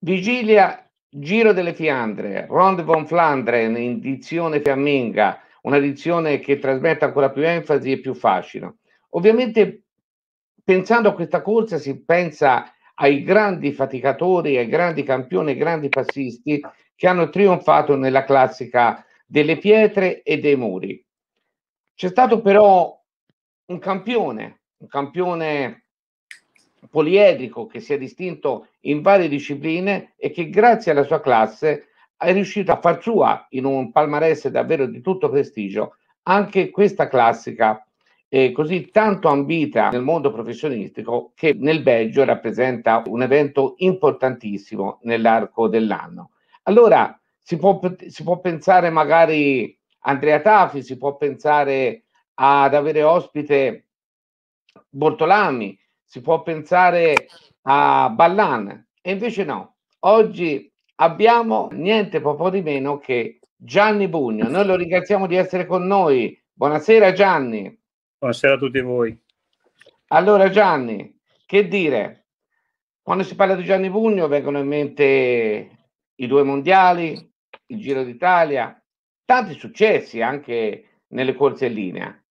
Vigilia Giro delle Fiandre, Ronde von Flandren in dizione fiamminga, una dizione che trasmette ancora più enfasi e più fascino. Ovviamente pensando a questa corsa si pensa ai grandi faticatori, ai grandi campioni, ai grandi passisti che hanno trionfato nella classica delle pietre e dei muri. C'è stato però un campione, un campione poliedrico che si è distinto in varie discipline e che grazie alla sua classe è riuscito a far sua in un palmarès davvero di tutto prestigio anche questa classica eh, così tanto ambita nel mondo professionistico che nel Belgio rappresenta un evento importantissimo nell'arco dell'anno. Allora si può, si può pensare magari a Andrea Tafi, si può pensare ad avere ospite Bortolami, si può pensare a Ballan e invece no. Oggi abbiamo niente poco di meno che Gianni Bugno. Noi lo ringraziamo di essere con noi. Buonasera Gianni. Buonasera a tutti voi. Allora Gianni, che dire? Quando si parla di Gianni Bugno vengono in mente i due mondiali, il Giro d'Italia, tanti successi anche nelle corse in linea.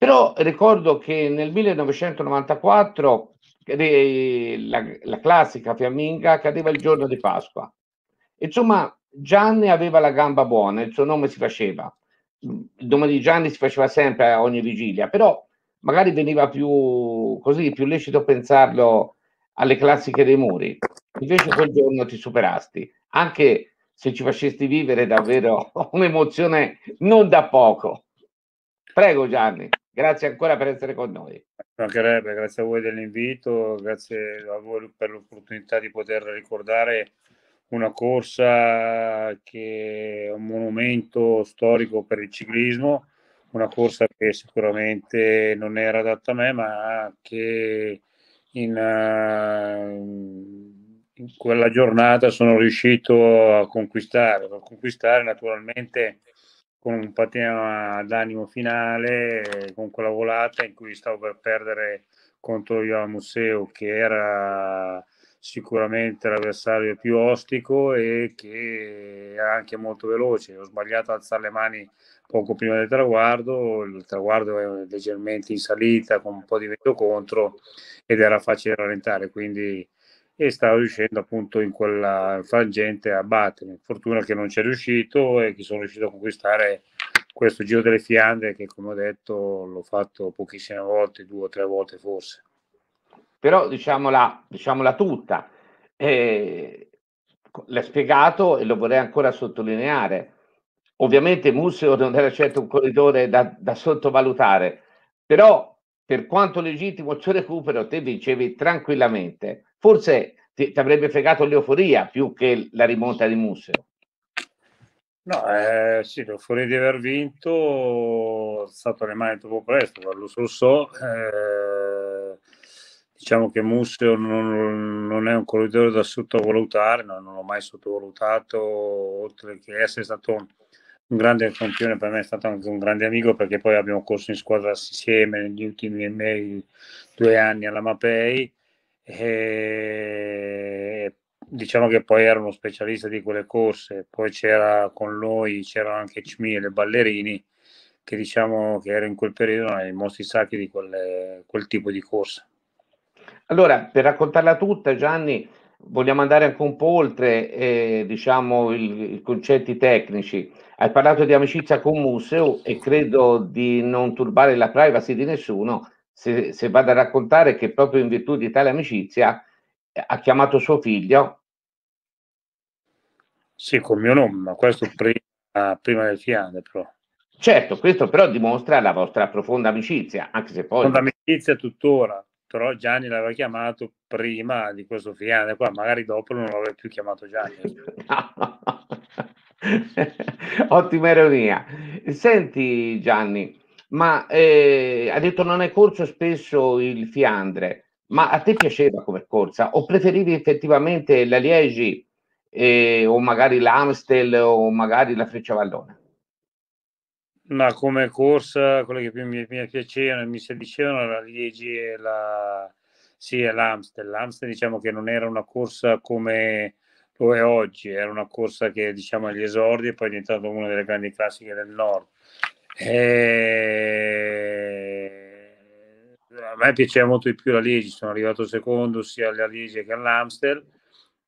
Però ricordo che nel 1994 la, la classica fiamminga cadeva il giorno di Pasqua. Insomma, Gianni aveva la gamba buona, il suo nome si faceva. Il nome di Gianni si faceva sempre a ogni vigilia, però magari veniva più così, più lecito pensarlo alle classiche dei muri. Invece quel giorno ti superasti, anche se ci facesti vivere davvero un'emozione non da poco. Prego Gianni, grazie ancora per essere con noi. Mancherebbe, grazie a voi dell'invito, grazie a voi per l'opportunità di poter ricordare una corsa che è un monumento storico per il ciclismo, una corsa che sicuramente non era adatta a me, ma che in, eh, in quella giornata sono riuscito a conquistare, a conquistare naturalmente con un patina d'animo finale, con quella volata in cui stavo per perdere contro Ioan Museo, che era sicuramente l'avversario più ostico e che era anche molto veloce. Ho sbagliato a alzare le mani poco prima del traguardo, il traguardo è leggermente in salita con un po' di vento contro ed era facile rallentare, quindi e stava riuscendo appunto in quella frangente a battere. Fortuna che non c'è riuscito e che sono riuscito a conquistare questo Giro delle Fiandre che come ho detto l'ho fatto pochissime volte, due o tre volte forse. Però diciamola, diciamola tutta, eh, l'ha spiegato e lo vorrei ancora sottolineare. Ovviamente Museo non era certo un corridore da, da sottovalutare, però per quanto legittimo il suo recupero te vincevi tranquillamente forse ti, ti avrebbe fregato l'euforia più che la rimonta di Mussero. No, eh, sì, l'euforia di aver vinto è stato le troppo presto, lo so, so eh, diciamo che Musseo non, non, è un corridore da sottovalutare, no, non l'ho mai sottovalutato, oltre che essere stato un, un grande campione, per me è stato anche un grande amico perché poi abbiamo corso in squadra assieme negli ultimi miei due anni alla Mapei e eh, diciamo che poi era uno specialista di quelle corse, poi c'era con noi, c'erano anche Cmiele, Ballerini, che diciamo che era in quel periodo nei mostri sacri di quelle, quel tipo di corsa. Allora, per raccontarla tutta, Gianni, vogliamo andare anche un po' oltre eh, diciamo, i concetti tecnici. Hai parlato di amicizia con Museo e credo di non turbare la privacy di nessuno, se, se vado a raccontare che proprio in virtù di tale amicizia eh, ha chiamato suo figlio. Sì, con mio nome, ma questo prima, prima del fiale, però. Certo, questo però dimostra la vostra profonda amicizia, anche se poi... Profonda amicizia tuttora, però Gianni l'aveva chiamato prima di questo fiale qua, magari dopo non l'aveva più chiamato Gianni. Ottima ironia. Senti Gianni, ma eh, ha detto non hai corso spesso il Fiandre, ma a te piaceva come corsa o preferivi effettivamente la Liegi eh, o magari l'Amstel o magari la Freccia Vallona? Ma come corsa, quelle che più mi, mi piacevano e mi sedicevano la Liegi e la, sì, è l'Amstel. L'Amstel diciamo che non era una corsa come lo è oggi, era una corsa che diciamo agli esordi e poi è diventata una delle grandi classiche del nord. E... Eh, a me piaceva molto di più la Liegi, sono arrivato secondo sia alla Liegi che all'Amster,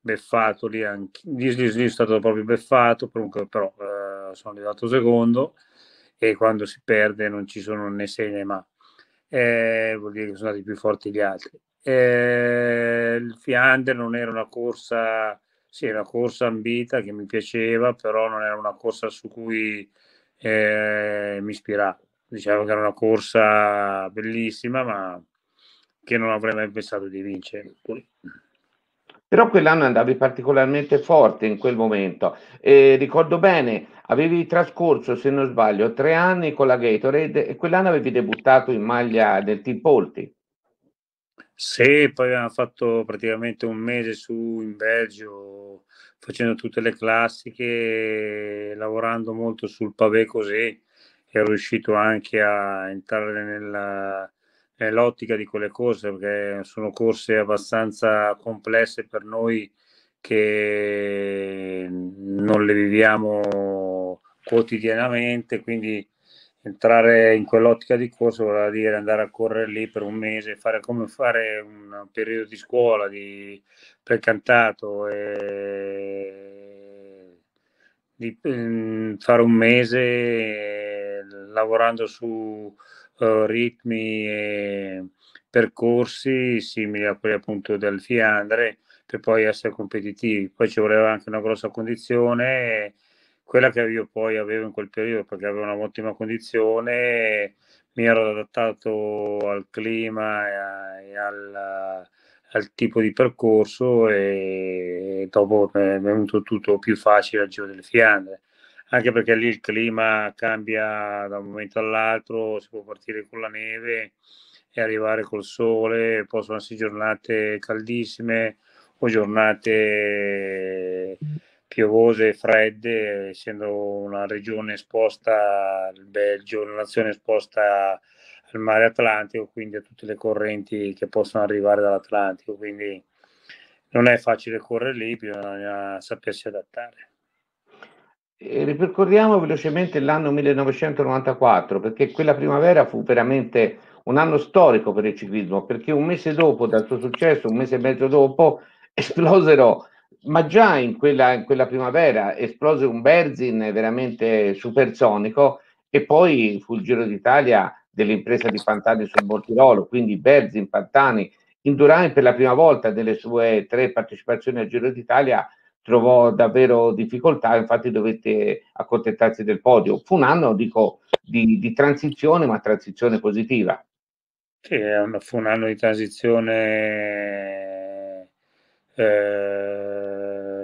beffato lì anche, lì, lì, lì è stato proprio beffato, comunque però eh, sono arrivato secondo e quando si perde non ci sono né se né ma, eh, vuol dire che sono stati più forti gli altri. Eh, il Fiander non era una corsa, sì, era una corsa ambita che mi piaceva, però non era una corsa su cui mi ispira. Diceva che era una corsa bellissima, ma che non avrei mai pensato di vincere. Però quell'anno andavi particolarmente forte in quel momento. E ricordo bene, avevi trascorso, se non sbaglio, tre anni con la Gatorade e quell'anno avevi debuttato in maglia del Team Polti. Sì, poi abbiamo fatto praticamente un mese su in Belgio, facendo tutte le classiche, lavorando molto sul pavé così, è riuscito anche a entrare nella, nell'ottica di quelle corse, perché sono corse abbastanza complesse per noi che non le viviamo quotidianamente, quindi entrare in quell'ottica di corso voleva dire andare a correre lì per un mese, fare come fare un periodo di scuola, di precantato, e di mm, fare un mese lavorando su eh, ritmi e percorsi simili a quelli appunto del Fiandre per poi essere competitivi. Poi ci voleva anche una grossa condizione. E, quella che io poi avevo in quel periodo perché avevo un'ottima condizione, mi ero adattato al clima e, a, e al, al, tipo di percorso e dopo è venuto tutto più facile al Giro delle Fiandre anche perché lì il clima cambia da un momento all'altro, si può partire con la neve e arrivare col sole, possono essere giornate caldissime o giornate piovose e fredde, essendo una regione esposta, al Belgio, una nazione esposta al mare Atlantico, quindi a tutte le correnti che possono arrivare dall'Atlantico, quindi non è facile correre lì, bisogna sapersi adattare. E ripercorriamo velocemente l'anno 1994, perché quella primavera fu veramente un anno storico per il ciclismo, perché un mese dopo dal suo successo, un mese e mezzo dopo, esplosero ma già in quella, in quella primavera esplose un Berzin veramente supersonico e poi fu il Giro d'Italia dell'impresa di Pantani sul Montirolo, quindi Berzin, Pantani, Indurain per la prima volta nelle sue tre partecipazioni al Giro d'Italia trovò davvero difficoltà, infatti dovette accontentarsi del podio. Fu un anno, dico, di, di transizione, ma transizione positiva. Sì, fu un anno di transizione eh,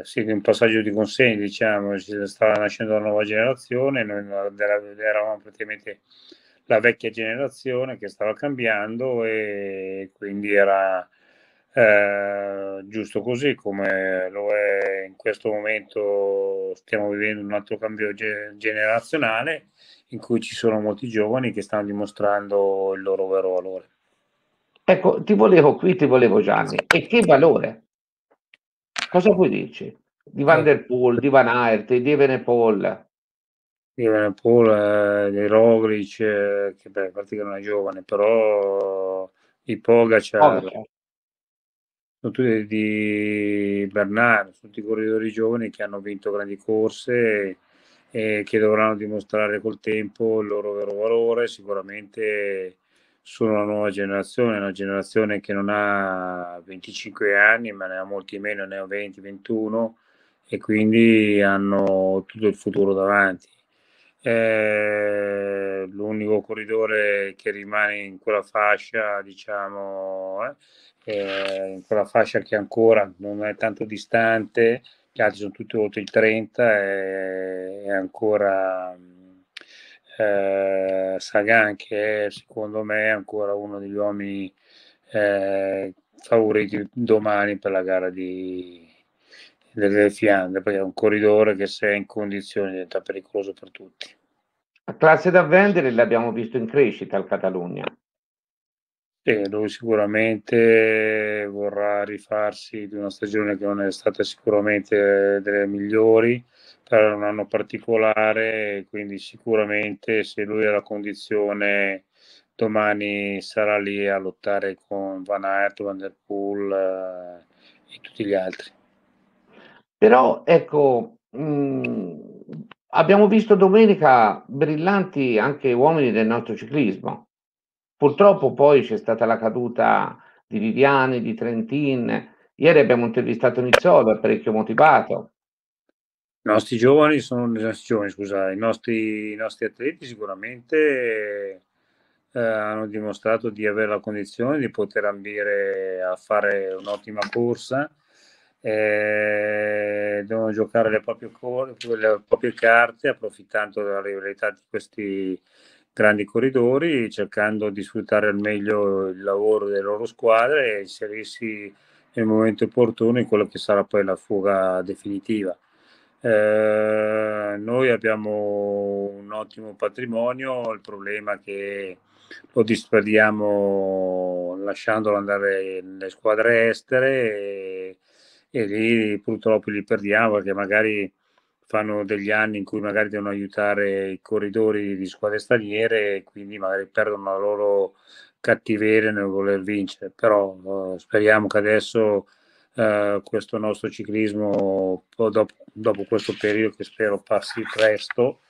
sì, un passaggio di consegne, diciamo, stava nascendo la nuova generazione, noi eravamo praticamente la vecchia generazione che stava cambiando e quindi era eh, giusto così come lo è in questo momento stiamo vivendo un altro cambio ge- generazionale in cui ci sono molti giovani che stanno dimostrando il loro vero valore. Ecco, ti volevo qui, ti volevo Gianni, e che valore? Cosa vuoi dirci? Di Van eh. der Poel, di Van Aert, di Evenepoel? Di Evenepoel, eh, di Roglic, eh, che beh, a parte che non è giovane, però di Pogacar, Pogacar. sono tutti di Bernard, sono tutti corridori giovani che hanno vinto grandi corse e, e che dovranno dimostrare col tempo il loro vero valore, sicuramente sono la nuova generazione, una generazione che non ha 25 anni, ma ne ha molti meno, ne ha 20, 21 e quindi hanno tutto il futuro davanti. Eh, l'unico corridore che rimane in quella fascia, diciamo, eh, eh in quella fascia che ancora non è tanto distante, gli altri sono tutti oltre il 30, è, eh, è ancora eh, Sagan che è secondo me ancora uno degli uomini eh, favoriti domani per la gara di, delle Fiandre perché è un corridore che se è in condizioni diventa pericoloso per tutti la classe da vendere l'abbiamo visto in crescita al Catalogna e lui sicuramente vorrà rifarsi di una stagione che non è stata sicuramente eh, delle migliori era un anno particolare, quindi sicuramente se lui è la condizione domani sarà lì a lottare con Van Aert, Van Der Poel eh, e tutti gli altri. Però ecco, mh, mm, abbiamo visto domenica brillanti anche uomini del nostro ciclismo. Purtroppo poi c'è stata la caduta di Viviani, di Trentin. Ieri abbiamo intervistato Nizzola, parecchio motivato. I nostri giovani sono, scusate, i, nostri, i nostri atleti sicuramente eh, hanno dimostrato di avere la condizione di poter ambire a fare un'ottima corsa, eh, devono giocare le proprie, cor- le proprie carte approfittando della rivalità di questi grandi corridori, cercando di sfruttare al meglio il lavoro delle loro squadre e inserirsi nel momento opportuno in quello che sarà poi la fuga definitiva. Eh, noi abbiamo un ottimo patrimonio, il problema è che lo disperdiamo lasciandolo andare nelle squadre estere e, e lì purtroppo li perdiamo perché magari fanno degli anni in cui magari devono aiutare i corridori di squadre straniere e quindi magari perdono la loro cattiveria nel voler vincere. Però eh, speriamo che adesso eh, questo nostro ciclismo dopo, dopo, questo periodo che spero passi presto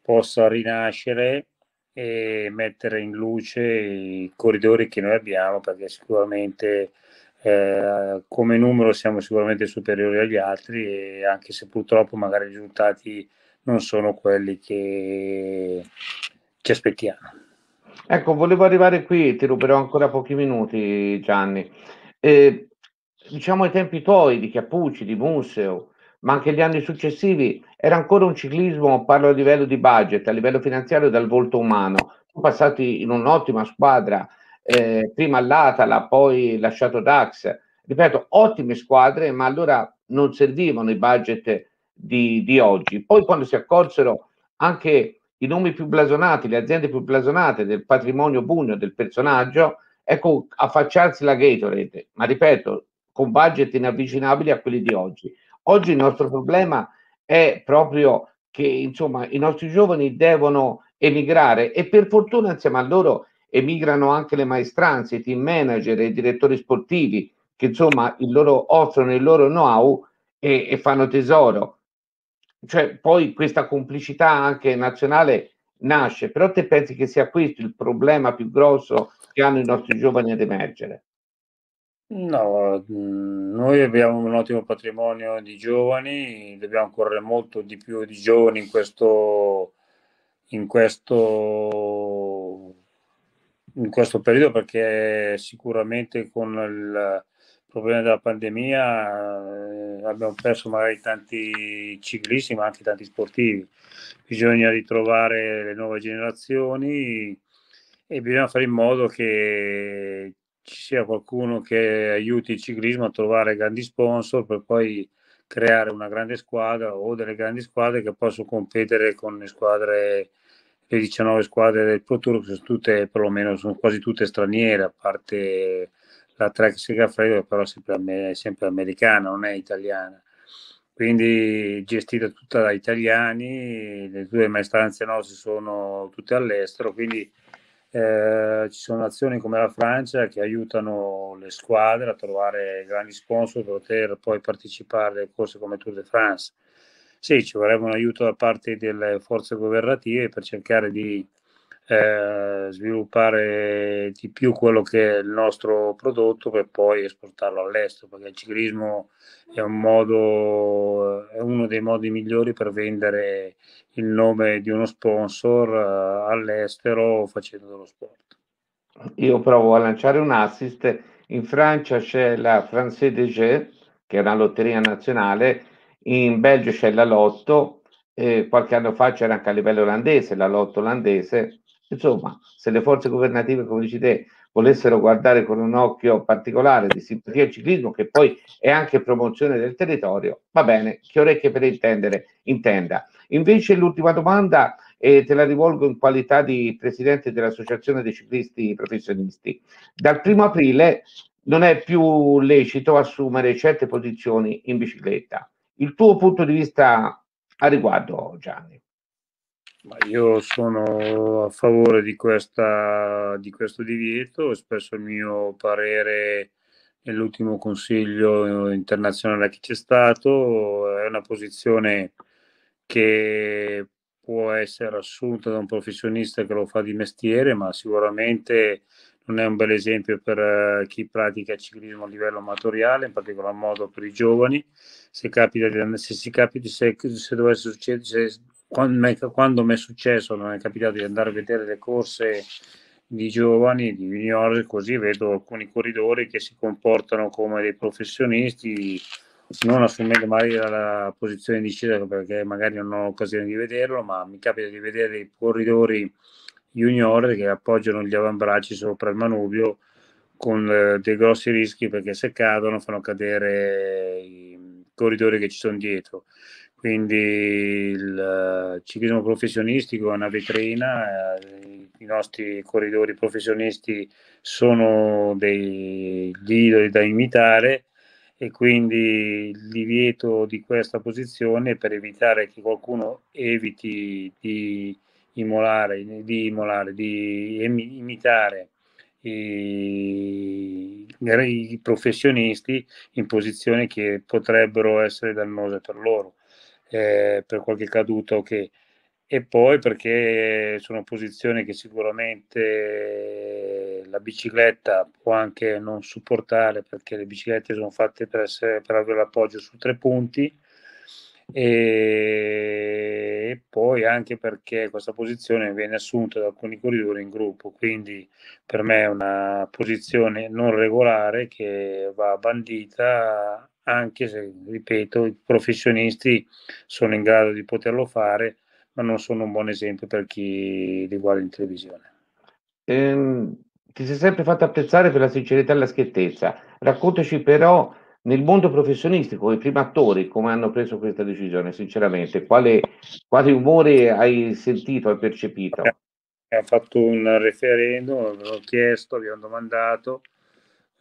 possa rinascere e mettere in luce i corridori che noi abbiamo perché sicuramente eh, come numero siamo sicuramente superiori agli altri e anche se purtroppo magari i risultati non sono quelli che ci aspettiamo. Ecco, volevo arrivare qui, ti ruberò ancora pochi minuti Gianni. Eh, diciamo ai tempi tuoi di Chiappucci, di Museo, ma anche gli anni successivi, era ancora un ciclismo, parlo a livello di budget, a livello finanziario, dal volto umano. Sono passati in un'ottima squadra, eh, prima all'Atala, poi lasciato Dax. Ripeto, ottime squadre, ma allora non servivano i budget di, di oggi. Poi quando si accorsero anche i nomi più blasonati, le aziende più blasonate del patrimonio bugno del personaggio, ecco affacciarsi la Gatorade, ma ripeto, con budget inavvicinabili a quelli di oggi. Oggi il nostro problema è proprio che insomma, i nostri giovani devono emigrare e per fortuna insieme a loro emigrano anche le maestranze, i team manager e i direttori sportivi che insomma loro, offrono il loro know-how e, e fanno tesoro. Cioè, poi questa complicità anche nazionale nasce, però te pensi che sia questo il problema più grosso che hanno i nostri giovani ad emergere? No, mhmm, noi abbiamo un ottimo patrimonio di giovani, dobbiamo correre molto di più di giovani in questo in questo in questo periodo perché sicuramente con il problema della pandemia, eh, abbiamo perso magari tanti ciclisti, ma anche tanti sportivi. Bisogna ritrovare le nuove generazioni e bisogna fare in modo che ci sia qualcuno che aiuti il ciclismo a trovare grandi sponsor per poi creare una grande squadra o delle grandi squadre che possono competere con le squadre le 19 squadre del Pro Tour sono tutte perlomeno sono quasi tutte straniere a parte la Trek Segafredo che però è sempre, è sempre americana non è italiana quindi gestita tutta da italiani le due maestranze nostre sono tutte all'estero quindi eh, ci sono azioni come la Francia che aiutano le squadre a trovare grandi sponsor per poter poi partecipare alle corse come Tour de France. Sì, ci vorrebbe un aiuto da parte delle forze governative per cercare di eh, sviluppare di più quello che è il nostro prodotto per poi esportarlo all'estero, perché il ciclismo è, un modo, è uno dei modi migliori per vendere il nome di uno sponsor eh, all'estero facendo dello sport. Io provo a lanciare un assist. In Francia c'è la France de che è una lotteria nazionale, in Belgio c'è la Lotto, eh, qualche anno fa c'era anche a livello olandese la Lotto olandese, Insomma, se le forze governative, come dici te, volessero guardare con un occhio particolare di simpatia al ciclismo, che poi è anche promozione del territorio, va bene, che orecchie per intendere, intenda. Invece l'ultima domanda, e eh, te la rivolgo in qualità di presidente dell'Associazione dei ciclisti professionisti. Dal primo aprile non è più lecito assumere certe posizioni in bicicletta. Il tuo punto di vista a riguardo, Gianni? Io sono a favore di, questa, di questo divieto, ho espresso il mio parere nell'ultimo consiglio internazionale che c'è stato, è una posizione che può essere assunta da un professionista che lo fa di mestiere, ma sicuramente non è un bel esempio per eh, chi pratica ciclismo a livello amatoriale, in particolar modo per i giovani. Se, capita, se, capita, se, se dovesse succedere, se quando mi è successo, non è capitato di andare a vedere le corse di giovani, di junior, così vedo alcuni corridori che si comportano come dei professionisti, non assumendo mai la posizione di scelta perché magari non ho occasione di vederlo, ma mi capita di vedere dei corridori junior che appoggiano gli avambracci sopra il manubio con eh, dei grossi rischi perché se cadono fanno cadere i corridori che ci sono dietro. Quindi il eh, ciclismo professionistico è una vetrina, eh, i nostri corridori professionisti sono degli idoli da imitare e quindi il divieto di questa posizione per evitare che qualcuno eviti di imolare, di, imolare, di imitare i professionisti in posizioni che potrebbero essere dannose per loro eh, per qualche caduto che... E poi perché sono posizioni che sicuramente la bicicletta può anche non supportare perché le biciclette sono fatte per, essere, per avere l'appoggio su tre punti e poi anche perché questa posizione viene assunta da alcuni corridori in gruppo, quindi per me è una posizione non regolare che va bandita anche se, ripeto, i professionisti sono in grado di poterlo fare, ma non sono un buon esempio per chi li guarda in televisione. Ehm, ti sei sempre fatto apprezzare per la sincerità e la schiettezza. Raccontaci però nel mondo professionistico, i primi attori, come hanno preso questa decisione, sinceramente, quale, quale umore hai sentito, hai percepito? Abbiamo fatto un referendum, abbiamo chiesto, abbiamo domandato,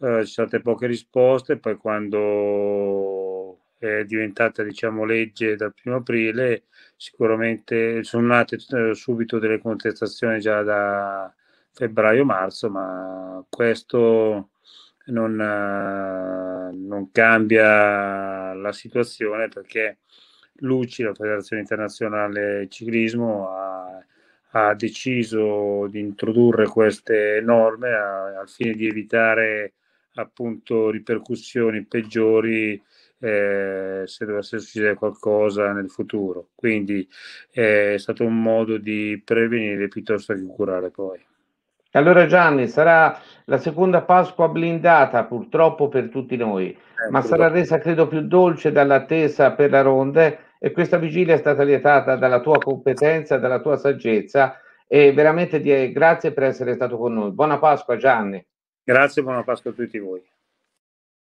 eh, ci sono state poche risposte, poi quando è diventata diciamo, legge dal primo aprile sicuramente sono nate eh, subito delle contestazioni già da febbraio-marzo, ma questo non, eh, non cambia la situazione perché l'UCI, la Federazione Internazionale Ciclismo, ha, ha deciso di introdurre queste norme a, al fine di evitare appunto ripercussioni peggiori eh, se dovesse succedere qualcosa nel futuro. Quindi eh, è stato un modo di prevenire piuttosto che curare poi. Allora Gianni, sarà la seconda Pasqua blindata purtroppo per tutti noi, eh, ma sarà resa credo più dolce dall'attesa per la ronde e questa vigilia è stata lietata dalla tua competenza, dalla tua saggezza e veramente eh, grazie per essere stato con noi. Buona Pasqua Gianni. Grazie, buona Pasqua a tutti voi.